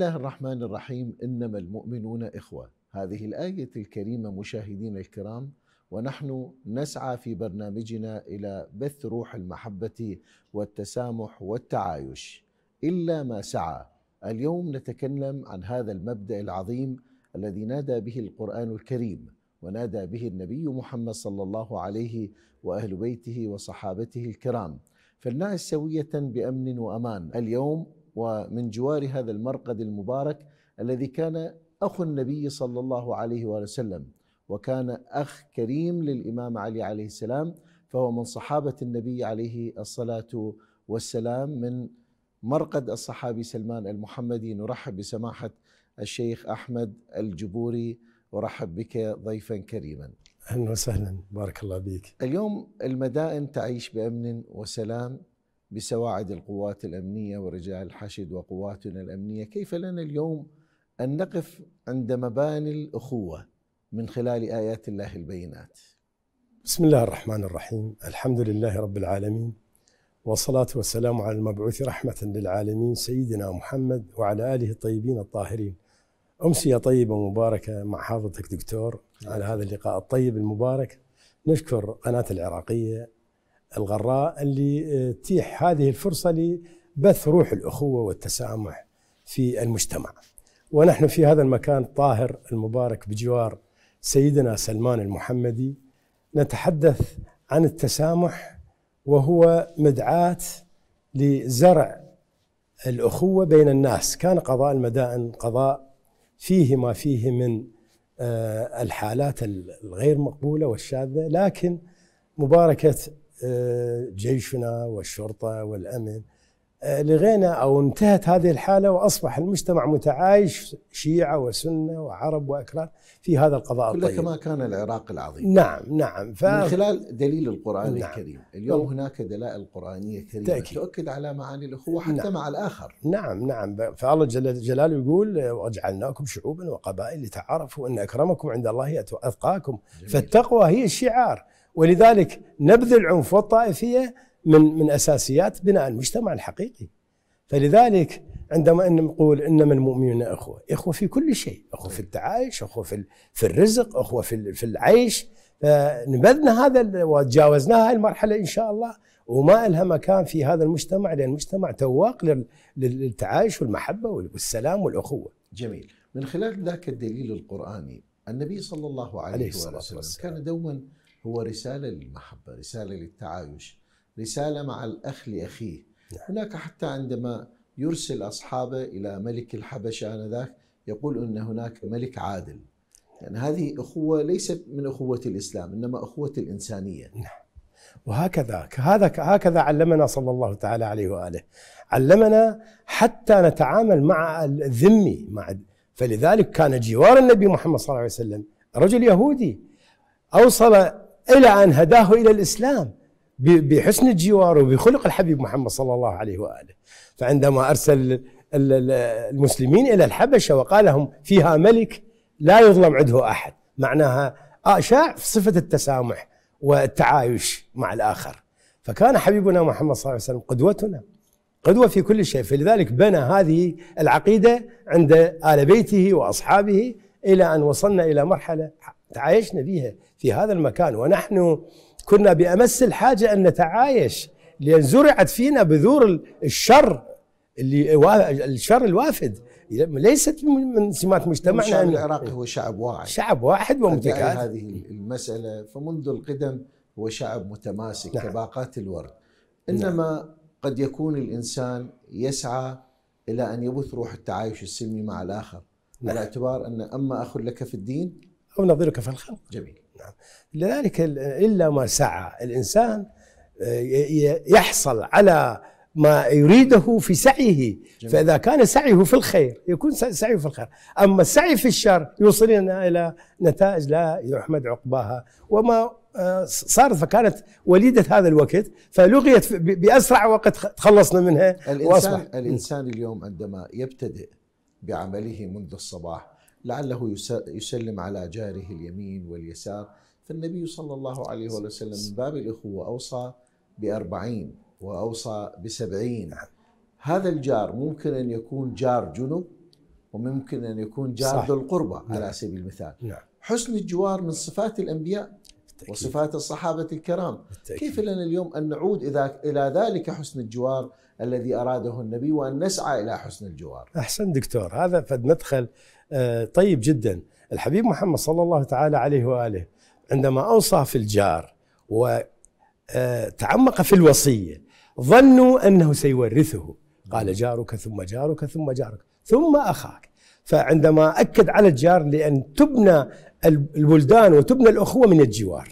الله الرحمن الرحيم انما المؤمنون اخوه هذه الايه الكريمه مشاهدينا الكرام ونحن نسعى في برنامجنا الى بث روح المحبه والتسامح والتعايش الا ما سعى اليوم نتكلم عن هذا المبدا العظيم الذي نادى به القران الكريم ونادى به النبي محمد صلى الله عليه واهل بيته وصحابته الكرام فلنعش سويه بامن وامان اليوم ومن جوار هذا المرقد المبارك الذي كان أخ النبي صلى الله عليه وسلم وكان أخ كريم للإمام علي عليه السلام فهو من صحابة النبي عليه الصلاة والسلام من مرقد الصحابي سلمان المحمدي نرحب بسماحة الشيخ أحمد الجبوري ورحب بك ضيفا كريما أهلا وسهلا بارك الله بك اليوم المدائن تعيش بأمن وسلام بسواعد القوات الامنيه ورجال الحشد وقواتنا الامنيه، كيف لنا اليوم ان نقف عند مباني الاخوه من خلال ايات الله البينات. بسم الله الرحمن الرحيم، الحمد لله رب العالمين والصلاه والسلام على المبعوث رحمه للعالمين سيدنا محمد وعلى اله الطيبين الطاهرين. امسيه طيبه مباركه مع حضرتك دكتور على هذا اللقاء الطيب المبارك. نشكر قناه العراقيه الغراء اللي تتيح آه، هذه الفرصة لبث روح الأخوة والتسامح في المجتمع ونحن في هذا المكان الطاهر المبارك بجوار سيدنا سلمان المحمدي نتحدث عن التسامح وهو مدعاة لزرع الأخوة بين الناس كان قضاء المدائن قضاء فيه ما فيه من آه، الحالات الغير مقبولة والشاذة لكن مباركة جيشنا والشرطه والامن آه، لغينا او انتهت هذه الحاله واصبح المجتمع متعايش شيعه وسنه وعرب واكراد في هذا القضاء كل الطيب. كما كان العراق العظيم نعم نعم ف... من خلال دليل القران نعم. الكريم، اليوم نعم. هناك دلائل قرانيه كريمه تأكيد. تؤكد على معاني الاخوه حتى نعم. مع الاخر نعم نعم فالله جل جلاله يقول وجعلناكم شعوبا وقبائل لتعارفوا ان اكرمكم عند الله اتقاكم جميل. فالتقوى هي الشعار ولذلك نبذ العنف والطائفية من من أساسيات بناء المجتمع الحقيقي فلذلك عندما ان نقول انما المؤمنون اخوه، اخوه في كل شيء، اخوه في التعايش، اخوه في في الرزق، اخوه في في العيش، فنبذنا هذا وتجاوزنا هاي المرحله ان شاء الله وما لها مكان في هذا المجتمع لان المجتمع تواق للتعايش والمحبه والسلام والاخوه. جميل، من خلال ذاك الدليل القراني النبي صلى الله عليه, عليه وسلم كان دوما هو رسالة للمحبة رسالة للتعايش رسالة مع الأخ لأخيه نعم. هناك حتى عندما يرسل أصحابه إلى ملك الحبشة آنذاك يقول أن هناك ملك عادل يعني هذه أخوة ليست من أخوة الإسلام إنما أخوة الإنسانية نعم وهكذا هذا هكذا علمنا صلى الله تعالى عليه واله علمنا حتى نتعامل مع الذمي مع فلذلك كان جوار النبي محمد صلى الله عليه وسلم رجل يهودي اوصل إلى أن هداه إلى الإسلام بحسن الجوار وبخلق الحبيب محمد صلى الله عليه وآله فعندما أرسل المسلمين إلى الحبشة وقال لهم فيها ملك لا يظلم عنده أحد معناها شاع صفة التسامح والتعايش مع الآخر فكان حبيبنا محمد صلى الله عليه وسلم قدوتنا قدوة في كل شيء فلذلك بنى هذه العقيدة عند آل بيته وأصحابه إلى أن وصلنا إلى مرحلة تعايشنا بها في هذا المكان ونحن كنا بأمس الحاجة أن نتعايش لأن زرعت فينا بذور الشر اللي الشر الوافد ليست من سمات مجتمعنا الشعب العراقي هو شعب واحد شعب واحد ومتكاتف هذه المسألة فمنذ القدم هو شعب متماسك نعم. كباقات الورد نعم. إنما نعم. قد يكون الإنسان يسعى إلى أن يبث روح التعايش السلمي مع الآخر نعم. على اعتبار أن أما أخ لك في الدين أو نظيرك في الخلق جميل نعم لذلك إلا ما سعى الإنسان آه، يحصل على ما يريده في سعيه جميل. فإذا كان سعيه في الخير يكون سعيه في الخير أما السعي في الشر يوصلنا إلى نتائج لا يحمد عقباها وما آه، صارت فكانت وليدة هذا الوقت فلغيت بأسرع وقت تخلصنا منها الإنسان, وأصبح. الإنسان اليوم عندما يبتدئ بعمله منذ الصباح لعله يسلم على جاره اليمين واليسار فالنبي صلى الله عليه وسلم من باب الإخوة أوصى بأربعين وأوصى بسبعين هذا الجار ممكن أن يكون جار جنب وممكن أن يكون جار ذو القربة نعم. على سبيل المثال نعم. حسن الجوار من صفات الأنبياء بالتأكيد. وصفات الصحابة الكرام بالتأكيد. كيف لنا اليوم أن نعود إذا إلى ذلك حسن الجوار الذي أراده النبي وأن نسعى إلى حسن الجوار أحسن دكتور هذا فد مدخل آه، طيب جدا الحبيب محمد صلى الله تعالى عليه واله عندما اوصى في الجار وتعمق آه، في الوصيه ظنوا انه سيورثه قال جارك ثم جارك ثم جارك ثم اخاك فعندما اكد على الجار لان تبنى البلدان وتبنى الاخوه من الجوار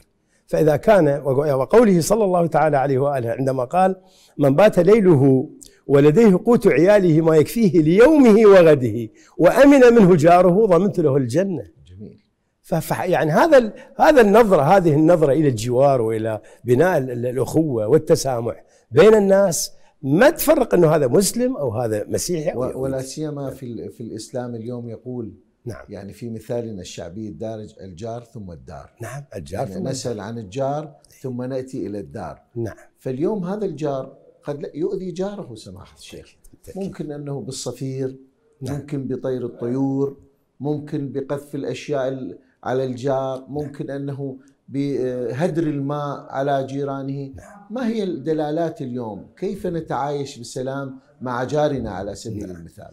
فاذا كان وقوله صلى الله تعالى عليه واله عندما قال من بات ليله ولديه قوت عياله ما يكفيه ليومه وغده وامن منه جاره ضمنت له الجنه جميل فف يعني هذا هذا النظره هذه النظره الى الجوار والى بناء الاخوه والتسامح بين الناس ما تفرق انه هذا مسلم او هذا مسيحي أو ولا سيما في في الاسلام اليوم يقول نعم يعني في مثالنا الشعبي الدارج الجار ثم الدار نعم الجار يعني ثم نسأل عن الجار ثم ناتي الى الدار نعم فاليوم هذا الجار قد يؤذي جاره سماحة الشيخ ممكن أنه بالصفير نعم. ممكن بطير الطيور ممكن بقذف الأشياء على الجار نعم. ممكن أنه بهدر الماء على جيرانه نعم. ما هي الدلالات اليوم كيف نتعايش بسلام مع جارنا على سبيل المثال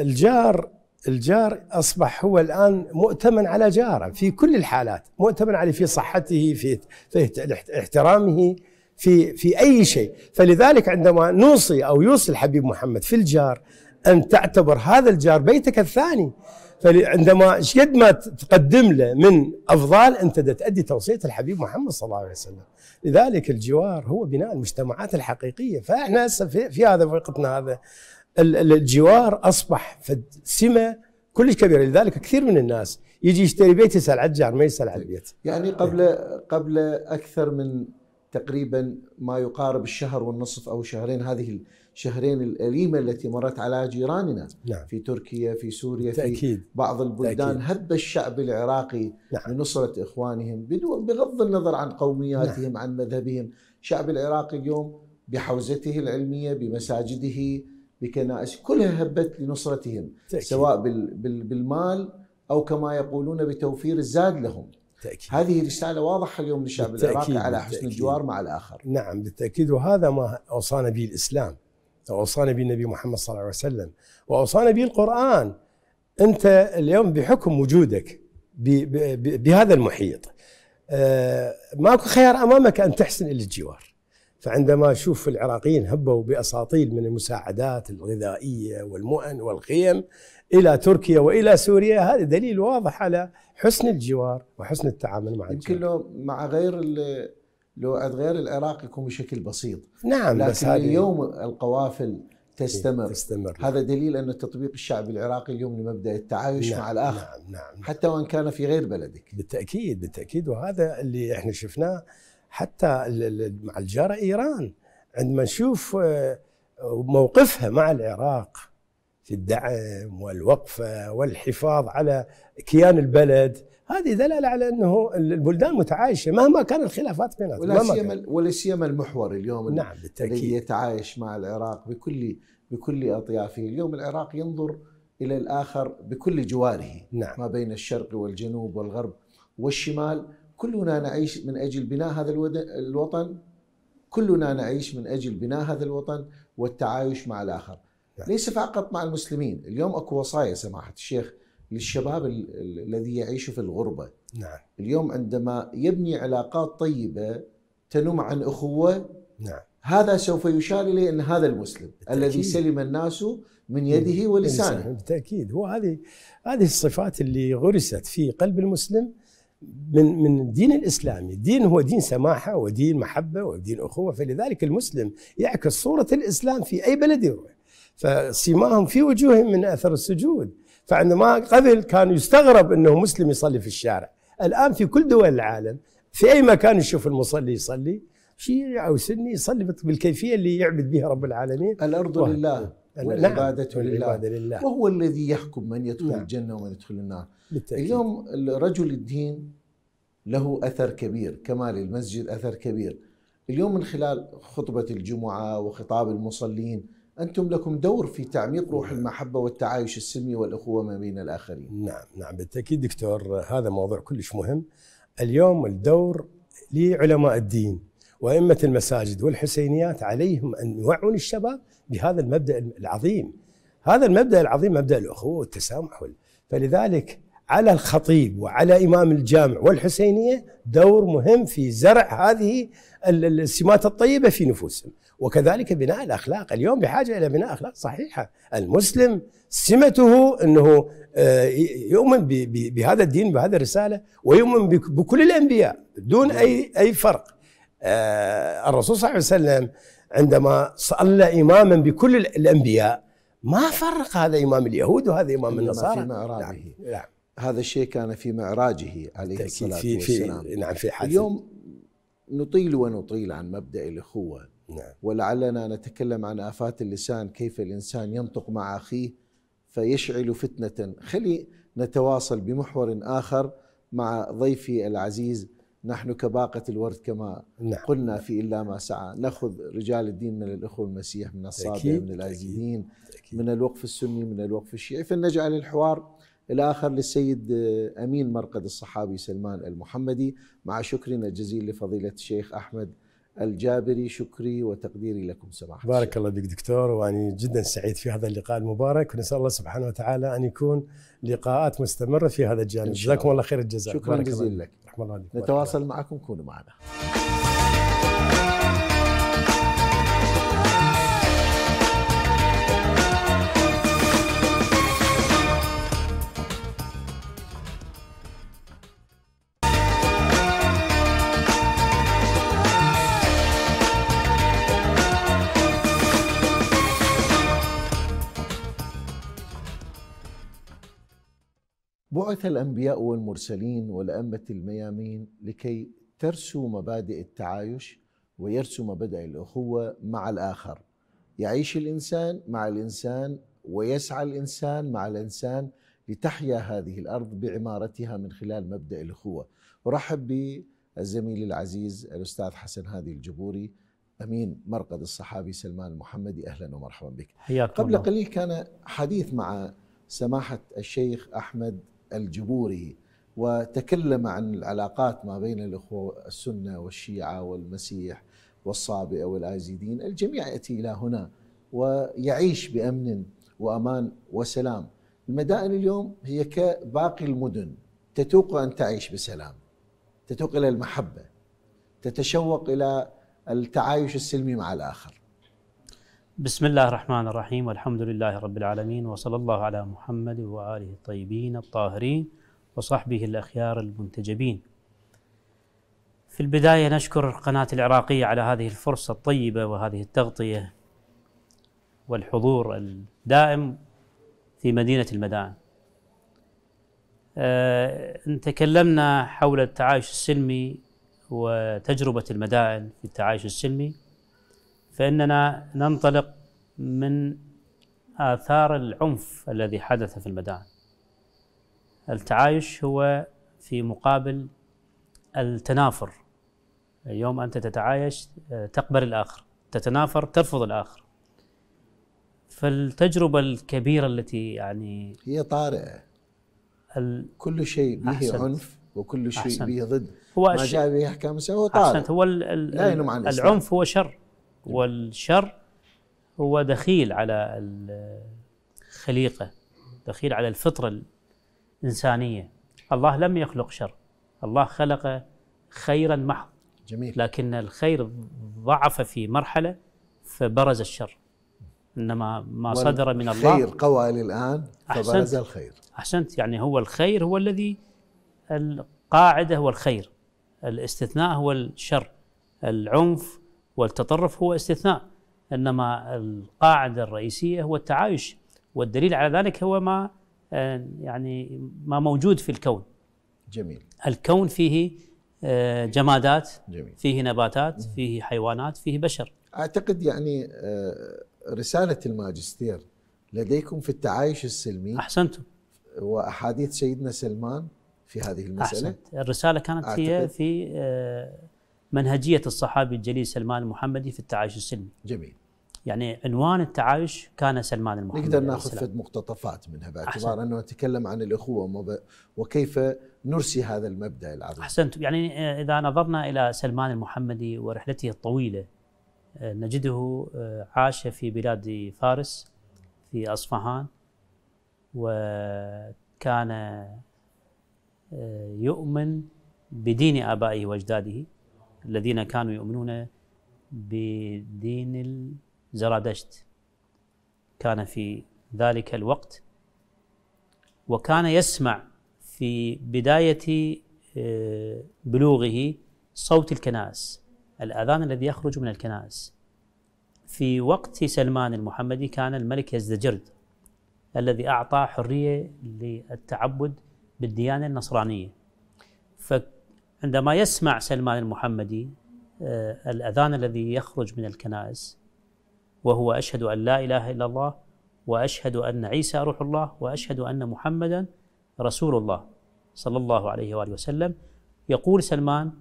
الجار الجار اصبح هو الان مؤتمن على جاره في كل الحالات، مؤتمن عليه في صحته، في في احترامه، في في اي شيء، فلذلك عندما نوصي او يوصي الحبيب محمد في الجار ان تعتبر هذا الجار بيتك الثاني، فعندما قد ما تقدم له من افضال انت تؤدي توصيه الحبيب محمد صلى الله عليه وسلم لذلك الجوار هو بناء المجتمعات الحقيقيه فاحنا هسه في, في هذا في وقتنا هذا الجوار اصبح سمه كلش كبيره لذلك كثير من الناس يجي يشتري بيت يسال على الجار ما يسال على البيت يعني قبل قبل اكثر من تقريبا ما يقارب الشهر والنصف او شهرين هذه الشهرين الاليمه التي مرت على جيراننا نعم. في تركيا في سوريا تأكيد. في بعض البلدان تأكيد. هب الشعب العراقي نعم. لنصره اخوانهم بدون بغض النظر عن قومياتهم نعم. عن مذهبهم الشعب العراقي اليوم بحوزته العلميه بمساجده بكنائس كلها هبت لنصرتهم تأكيد. سواء بالمال او كما يقولون بتوفير الزاد لهم بالتأكيد. هذه رسالة واضحة اليوم للشعب العراقي على حسن الجوار مع الآخر نعم بالتأكيد وهذا ما أوصانا به الإسلام أوصانا به النبي محمد صلى الله عليه وسلم وأوصانا به القرآن أنت اليوم بحكم وجودك بهذا المحيط آه، ماكو خيار أمامك أن تحسن إلى الجوار فعندما اشوف العراقيين هبوا باساطيل من المساعدات الغذائيه والمؤن والقيم الى تركيا والى سوريا هذا دليل واضح على حسن الجوار وحسن التعامل مع يمكن لو مع غير لو غير العراق يكون بشكل بسيط نعم لكن بس اليوم القوافل تستمر إيه، تستمر هذا دليل ان التطبيق الشعبي العراقي اليوم لمبدا التعايش نعم مع الاخر نعم نعم حتى وان كان في غير بلدك بالتاكيد بالتاكيد وهذا اللي احنا شفناه حتى مع الجارة إيران عندما نشوف آه، موقفها مع العراق في الدعم والوقفة والحفاظ على كيان البلد هذه دلالة على أنه البلدان متعايشة مهما كان الخلافات بيناتهم ولا سيما ولا سيما المحور اليوم نعم بالتأكيد الذي يتعايش مع العراق بكل بكل أطيافه اليوم العراق ينظر إلى الآخر بكل جواره نعم. ما بين الشرق والجنوب والغرب والشمال كلنا نعيش من اجل بناء هذا الوطن كلنا نعيش من اجل بناء هذا الوطن والتعايش مع الاخر يعني. ليس فقط مع المسلمين اليوم اكو وصايا سماحه الشيخ للشباب الذي يعيش في الغربه نعم اليوم عندما يبني علاقات طيبه تنم عن اخوه نعم هذا سوف يشار اليه ان هذا المسلم بالتأكيد. الذي سلم الناس من يده ولسانه بالتاكيد هو هذه هذه الصفات اللي غرست في قلب المسلم من من الدين الاسلامي، الدين هو دين سماحه ودين محبه ودين اخوه فلذلك المسلم يعكس صوره الاسلام في اي بلد يروح. فسيماهم في وجوههم من اثر السجود، فعندما قبل كان يستغرب انه مسلم يصلي في الشارع، الان في كل دول العالم في اي مكان يشوف المصلي يصلي شيعي او سني يصلي بالكيفيه اللي يعبد بها رب العالمين. الارض لله. العبادة نعم. لله. والعبادة لله وهو الذي يحكم من يدخل نعم. الجنة ومن يدخل النار بالتأكيد. اليوم رجل الدين له أثر كبير كما للمسجد أثر كبير اليوم من خلال خطبة الجمعة وخطاب المصلين أنتم لكم دور في تعميق روح نعم. المحبة والتعايش السلمي والأخوة ما بين الآخرين نعم نعم بالتأكيد دكتور هذا موضوع كلش مهم اليوم الدور لعلماء الدين وأئمة المساجد والحسينيات عليهم أن يوعون الشباب بهذا المبدا العظيم هذا المبدا العظيم مبدا الاخوه والتسامح فلذلك على الخطيب وعلى امام الجامع والحسينيه دور مهم في زرع هذه السمات الطيبه في نفوسهم وكذلك بناء الاخلاق اليوم بحاجه الى بناء اخلاق صحيحه المسلم سمته انه آه، يؤمن بهذا الدين بهذه الرساله ويؤمن بكل الانبياء دون نعم. اي اي فرق آه، الرسول صلى الله عليه وسلم عندما صلى إماما بكل الأنبياء ما فرق هذا إمام اليهود وهذا إمام النصارى في معراجه نعم. نعم. هذا الشيء كان في معراجه عليه الصلاة في والسلام في نعم في حديث اليوم نطيل ونطيل عن مبدأ الأخوة نعم. ولعلنا نتكلم عن آفات اللسان كيف الإنسان ينطق مع أخيه فيشعل فتنة خلي نتواصل بمحور آخر مع ضيفي العزيز نحن كباقة الورد كما نعم. قلنا في إلا ما سعى نأخذ رجال الدين من الإخوة المسيح من الصابئة من الأيزيديين من الوقف السني من الوقف الشيعي فلنجعل الحوار الآخر للسيد آه، أمين مرقد الصحابي سلمان المحمدي مع شكرنا الجزيل لفضيلة الشيخ أحمد الجابري شكري وتقديري لكم سماحة بارك الله بك دكتور واني جدا سعيد في هذا اللقاء المبارك ونسأل الله سبحانه وتعالى أن يكون لقاءات مستمرة في هذا الجانب جزاكم الله خير الجزاء شكرا جزيلا لك رحمة الله نتواصل معكم كونوا معنا بعث الأنبياء والمرسلين والأمة الميامين لكي ترسو مبادئ التعايش ويرسو مبادئ الأخوة مع الآخر يعيش الإنسان مع الإنسان ويسعى الإنسان مع الإنسان لتحيا هذه الأرض بعمارتها من خلال مبدأ الأخوة أرحب بالزميل العزيز الأستاذ حسن هادي الجبوري أمين مرقد الصحابي سلمان المحمدي أهلا ومرحبا بك قبل الله. قليل كان حديث مع سماحة الشيخ أحمد الجبوري وتكلم عن العلاقات ما بين الإخوة السنة والشيعة والمسيح والصابئة والآيزيدين الجميع يأتي إلى هنا ويعيش بأمن وأمان وسلام المدائن اليوم هي كباقي المدن تتوق أن تعيش بسلام تتوق إلى المحبة تتشوق إلى التعايش السلمي مع الآخر بسم الله الرحمن الرحيم والحمد لله رب العالمين وصلى الله على محمد وآله الطيبين الطاهرين وصحبه الأخيار المنتجبين في البداية نشكر قناة العراقية على هذه الفرصة الطيبة وهذه التغطية والحضور الدائم في مدينة المدائن أه تكلمنا حول التعايش السلمي وتجربة المدائن في التعايش السلمي فإننا ننطلق من آثار العنف الذي حدث في المدائن التعايش هو في مقابل التنافر يوم أنت تتعايش آه، تقبل الآخر تتنافر ترفض الآخر فالتجربة الكبيرة التي يعني هي طارئة كل شيء به عنف وكل شيء به ضد هو ما جاء به أحكام هو طارئ هو ال ال لا ينم عن العنف هو شر والشر هو دخيل على الخليقة دخيل على الفطرة الإنسانية الله لم يخلق شر الله خلق خيرا محض جميل لكن الخير ضعف في مرحلة فبرز الشر انما ما صدر من الله الخير قوى الى الان فبرز الخير احسنت يعني هو الخير هو الذي القاعده هو الخير الاستثناء هو الشر العنف والتطرف هو استثناء انما القاعده الرئيسيه هو التعايش والدليل على ذلك هو ما آه، يعني ما موجود في الكون جميل الكون فيه آه، جمادات جميل. فيه نباتات فيه حيوانات فيه بشر اعتقد يعني آه، رساله الماجستير لديكم في التعايش السلمي احسنتم واحاديث سيدنا سلمان في هذه المساله احسنت الرساله كانت هي في منهجية الصحابي الجليل سلمان المحمدي في التعايش السلمي جميل يعني عنوان التعايش كان سلمان المحمدي نقدر ناخذ فد مقتطفات منها باعتبار انه نتكلم عن الاخوه وكيف نرسي هذا المبدا العظيم احسنت يعني آه، اذا نظرنا الى سلمان المحمدي ورحلته الطويله آه، نجده آه، عاش في بلاد فارس في اصفهان وكان يؤمن بدين ابائه واجداده الذين كانوا يؤمنون بدين الزرادشت كان في ذلك الوقت وكان يسمع في بداية آه، بلوغه صوت الكنائس الأذان الذي يخرج من الكنائس في وقت سلمان المحمدي كان الملك يزدجرد الذي أعطى حرية للتعبد بالديانة النصرانية عندما يسمع سلمان المحمدي آه، الأذان الذي يخرج من الكنائس وهو أشهد أن لا إله إلا الله وأشهد أن عيسى روح الله وأشهد أن محمدا رسول الله صلى الله عليه وآله وسلم يقول سلمان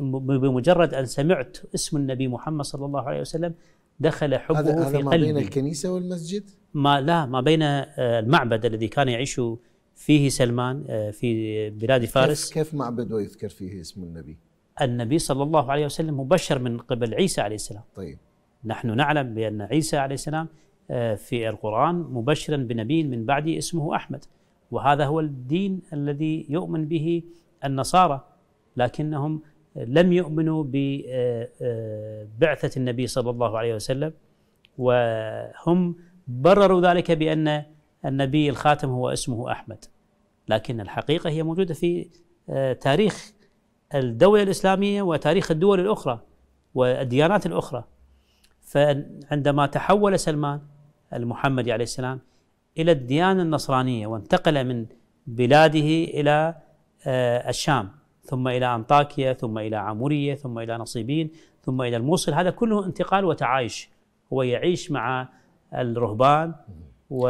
بمجرد أن سمعت اسم النبي محمد صلى الله عليه وسلم دخل حبه هذا في هذا قلبي ما بين الكنيسة والمسجد؟ ما لا ما بين آه، المعبد الذي كان يعيش فيه سلمان آه، في بلاد فارس كيف, كيف يذكر فيه اسم النبي؟ النبي صلى الله عليه وسلم مبشر من قبل عيسى عليه السلام طيب نحن نعلم بأن عيسى عليه السلام آه، في القرآن مبشرا بنبي من بعد اسمه أحمد وهذا هو الدين الذي يؤمن به النصارى لكنهم لم يؤمنوا ببعثة آه، النبي صلى الله عليه وسلم وهم برروا ذلك بأن النبي الخاتم هو اسمه أحمد لكن الحقيقة هي موجودة في آه، تاريخ الدولة الإسلامية وتاريخ الدول الأخرى والديانات الأخرى فعندما تحول سلمان المحمدي عليه السلام إلى الديانة النصرانية وانتقل من بلاده إلى آه، الشام ثم إلى أنطاكيا ثم إلى عمورية ثم إلى نصيبين ثم إلى الموصل هذا كله انتقال وتعايش هو يعيش مع الرهبان و...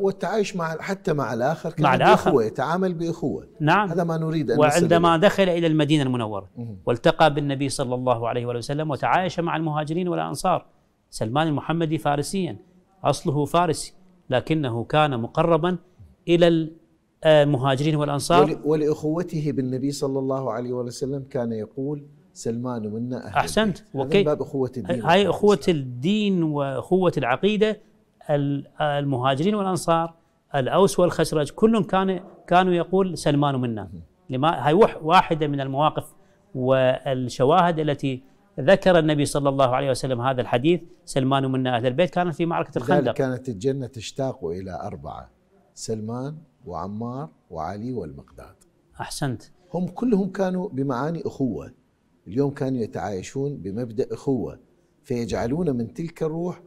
والتعايش مع حتى مع الاخر مع الاخر بأخوة يتعامل باخوه نعم هذا ما نريد ان وعندما نسلم. دخل الى المدينه المنوره والتقى بالنبي صلى الله عليه وآله وسلم وتعايش مع المهاجرين والانصار سلمان المحمدي فارسيا اصله فارسي لكنه كان مقربا الى آه، المهاجرين والانصار ولاخوته بالنبي صلى الله عليه وآله وسلم كان يقول سلمان منا احسنت اوكي باب اخوه الدين هاي اخوه الدين واخوه العقيده المهاجرين والانصار الاوس والخزرج كلهم كان كانوا يقول سلمان منا لما هي واحده من المواقف والشواهد التي ذكر النبي صلى الله عليه وسلم هذا الحديث سلمان منا اهل البيت كانت في معركه الخندق كانت الجنه تشتاق الى اربعه سلمان وعمار وعلي والمقداد احسنت هم كلهم كانوا بمعاني اخوه اليوم كانوا يتعايشون بمبدا اخوه فيجعلون من تلك الروح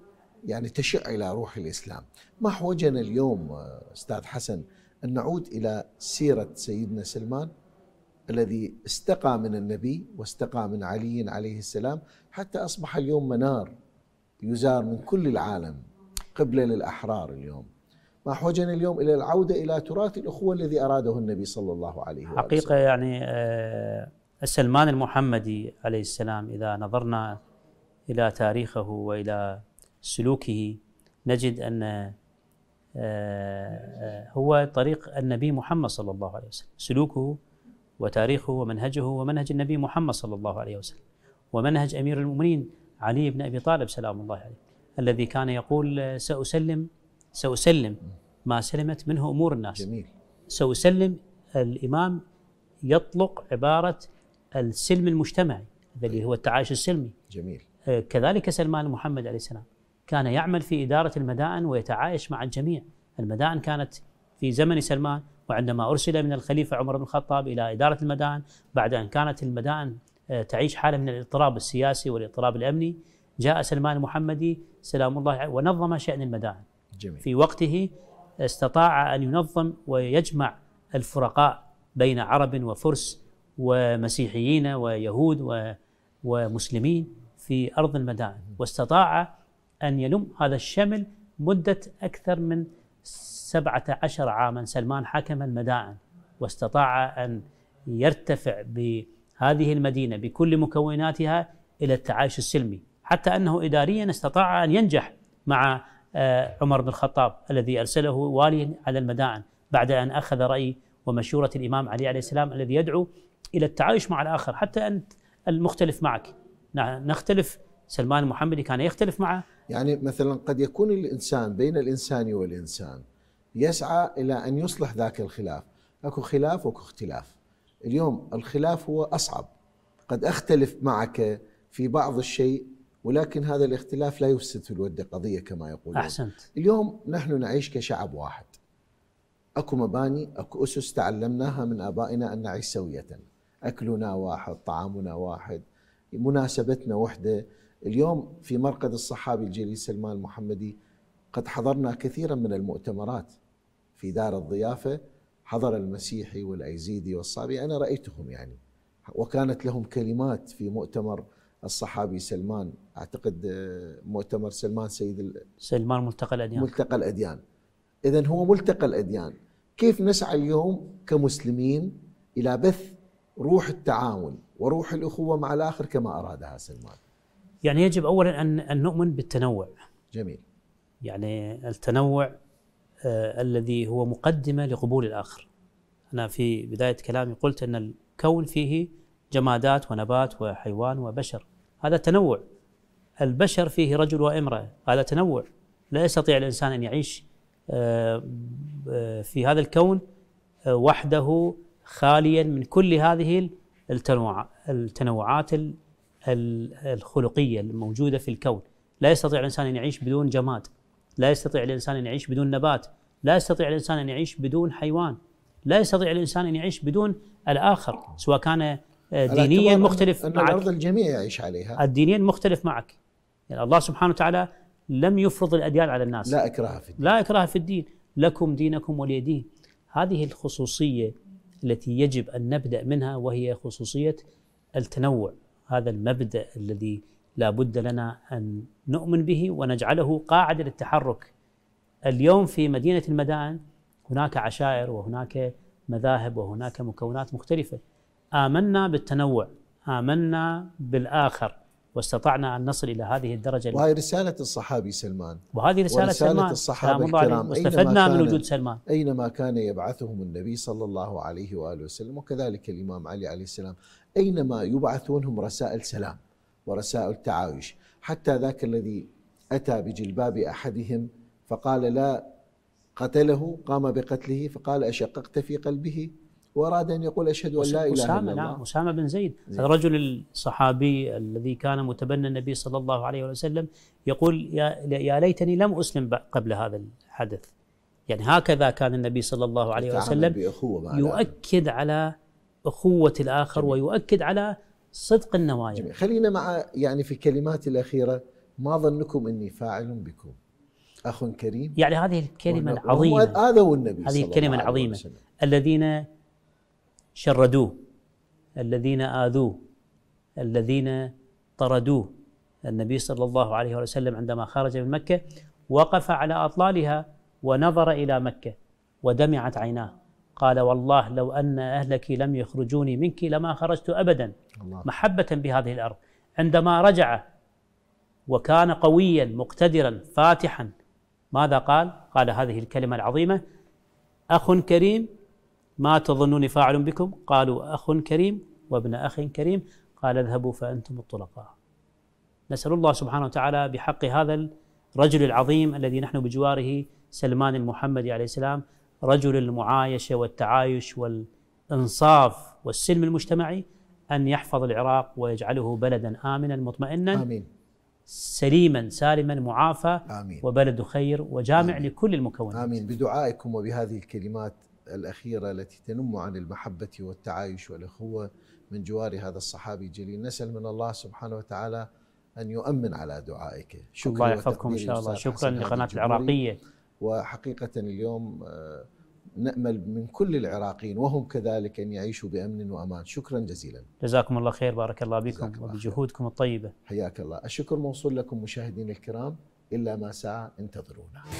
يعني تشع إلى روح الإسلام ما حوجنا اليوم آه، أستاذ حسن أن نعود إلى سيرة سيدنا سلمان الذي استقى من النبي واستقى من علي عليه السلام حتى أصبح اليوم منار يزار من كل العالم قبلة للأحرار اليوم ما حوجنا اليوم إلى العودة إلى تراث الأخوة الذي أراده النبي صلى الله عليه وسلم حقيقة يعني آه، سلمان المحمدي عليه السلام إذا نظرنا إلى تاريخه وإلى سلوكه نجد أن آه، آه، هو طريق النبي محمد صلى الله عليه وسلم سلوكه وتاريخه ومنهجه ومنهج النبي محمد صلى الله عليه وسلم ومنهج أمير المؤمنين علي بن أبي طالب سلام الله عليه الذي كان يقول آه، سأسلم سأسلم ما سلمت منه أمور الناس جميل سأسلم الإمام يطلق عبارة السلم المجتمعي الذي طيب. هو التعايش السلمي جميل كذلك سلمان محمد عليه السلام كان يعمل في إدارة المدائن ويتعايش مع الجميع المدائن كانت في زمن سلمان وعندما أرسل من الخليفة عمر بن الخطاب إلى إدارة المدائن بعد أن كانت المدائن آه، تعيش حالة من الاضطراب السياسي والاضطراب الأمني جاء سلمان المحمدي سلام الله عليه ونظم شأن المدائن جميل. في وقته استطاع أن ينظم ويجمع الفرقاء بين عرب وفرس ومسيحيين ويهود ومسلمين في أرض المدائن واستطاع أن يلم هذا الشمل مدة أكثر من 17 عاما سلمان حكم المدائن واستطاع أن يرتفع بهذه المدينة بكل مكوناتها إلى التعايش السلمي حتى أنه إداريا استطاع أن ينجح مع آه، عمر بن الخطاب الذي أرسله واليا على المدائن بعد أن أخذ رأي ومشورة الإمام علي عليه السلام الذي يدعو إلى التعايش مع الآخر حتى أنت المختلف معك نختلف سلمان المحمدي كان يختلف مع يعني مثلا قد يكون الانسان بين الانسان والانسان يسعى الى ان يصلح ذاك الخلاف، اكو خلاف واكو اختلاف. اليوم الخلاف هو اصعب. قد اختلف معك في بعض الشيء ولكن هذا الاختلاف لا يفسد في الود قضيه كما يقولون. احسنت. اليوم نحن نعيش كشعب واحد. اكو مباني، اكو اسس تعلمناها من ابائنا ان نعيش سويه. اكلنا واحد، طعامنا واحد، مناسبتنا وحده، اليوم في مرقد الصحابي الجليل سلمان المحمدي قد حضرنا كثيرا من المؤتمرات في دار الضيافة حضر المسيحي والأيزيدي والصابي أنا رأيتهم يعني وكانت لهم كلمات في مؤتمر الصحابي سلمان أعتقد آه، مؤتمر سلمان سيد سلمان ملتقى الأديان ملتقى الأديان إذا هو ملتقى الأديان كيف نسعى اليوم كمسلمين إلى بث روح التعاون وروح الأخوة مع الآخر كما أرادها سلمان يعني يجب اولا ان ان نؤمن بالتنوع جميل يعني التنوع آه الذي هو مقدمه لقبول الاخر انا في بدايه كلامي قلت ان الكون فيه جمادات ونبات وحيوان وبشر هذا تنوع البشر فيه رجل وامراه هذا تنوع لا يستطيع الانسان ان يعيش آه، آه، في هذا الكون آه، وحده خاليا من كل هذه التنوعات الخلقيه الموجوده في الكون لا يستطيع الانسان ان يعيش بدون جماد لا يستطيع الانسان ان يعيش بدون نبات لا يستطيع الانسان ان يعيش بدون حيوان لا يستطيع الانسان ان يعيش بدون الاخر سواء كان آه، دينيا مختلف أن معك الارض الجميع يعيش عليها الدينيا مختلف معك يعني الله سبحانه وتعالى لم يفرض الاديان على الناس لا اكراه في الدين لا اكراه في الدين لكم دينكم ولي دين هذه الخصوصيه التي يجب ان نبدا منها وهي خصوصيه التنوع هذا المبدا الذي لا بد لنا ان نؤمن به ونجعله قاعده للتحرك اليوم في مدينه المدائن هناك عشائر وهناك مذاهب وهناك مكونات مختلفه امنا بالتنوع امنا بالاخر واستطعنا ان نصل الى هذه الدرجه وهي رساله الصحابي سلمان وهذه رساله, سلمان الصحابه الكرام استفدنا من وجود سلمان اينما كان يبعثهم النبي صلى الله عليه واله وسلم وكذلك الامام علي عليه السلام أينما يبعثون هم رسائل سلام ورسائل تعايش حتى ذاك الذي أتى بجلباب أحدهم فقال لا قتله قام بقتله فقال أشققت في قلبه وأراد أن يقول أشهد أن لا إله إلا نعم، الله نعم أسامة بن زيد هذا الرجل الصحابي الذي كان متبنى النبي صلى الله عليه وسلم يقول يا, يا ليتني لم أسلم قبل هذا الحدث يعني هكذا كان النبي صلى الله عليه وسلم يؤكد على أخوة الآخر جميل. ويؤكد على صدق النوايا جميل. خلينا مع يعني في الكلمات الأخيرة ما ظنكم إني فاعل بكم أخ كريم يعني هذه الكلمة العظيمة هذا هو النبي هذه الكلمة العظيمة الذين شردوه الذين آذوه الذين طردوه النبي صلى الله عليه وسلم عندما خرج من مكة وقف على أطلالها ونظر إلى مكة ودمعت عيناه قال والله لو أن أهلك لم يخرجوني منك لما خرجت أبدا الله. محبة بهذه الأرض عندما رجع وكان قويا مقتدرا فاتحا ماذا قال؟ قال هذه الكلمة العظيمة أخ كريم ما تظنوني فاعل بكم؟ قالوا أخ كريم وابن أخ كريم قال اذهبوا فأنتم الطلقاء نسأل الله سبحانه وتعالى بحق هذا الرجل العظيم الذي نحن بجواره سلمان المحمدي عليه السلام رجل المعايشه والتعايش والانصاف والسلم المجتمعي ان يحفظ العراق ويجعله بلدا امنا مطمئنا امين سليما سالما معافى آمين وبلد خير وجامع آمين لكل المكونات آمين بدعائكم وبهذه الكلمات الأخيرة التي تنم عن المحبة والتعايش والأخوة من جوار هذا الصحابي الجليل نسأل من الله سبحانه وتعالى أن يؤمن على دعائك شكرا الله يحفظكم إن شاء الله شكرا لقناة العراقية وحقيقه اليوم آه، نامل من كل العراقيين وهم كذلك ان يعيشوا بامن وامان، شكرا جزيلا. جزاكم الله خير، بارك الله بكم وبجهودكم الطيبه. حياك الله، الشكر موصول لكم مشاهدينا الكرام، الا ما ساعه انتظرونا.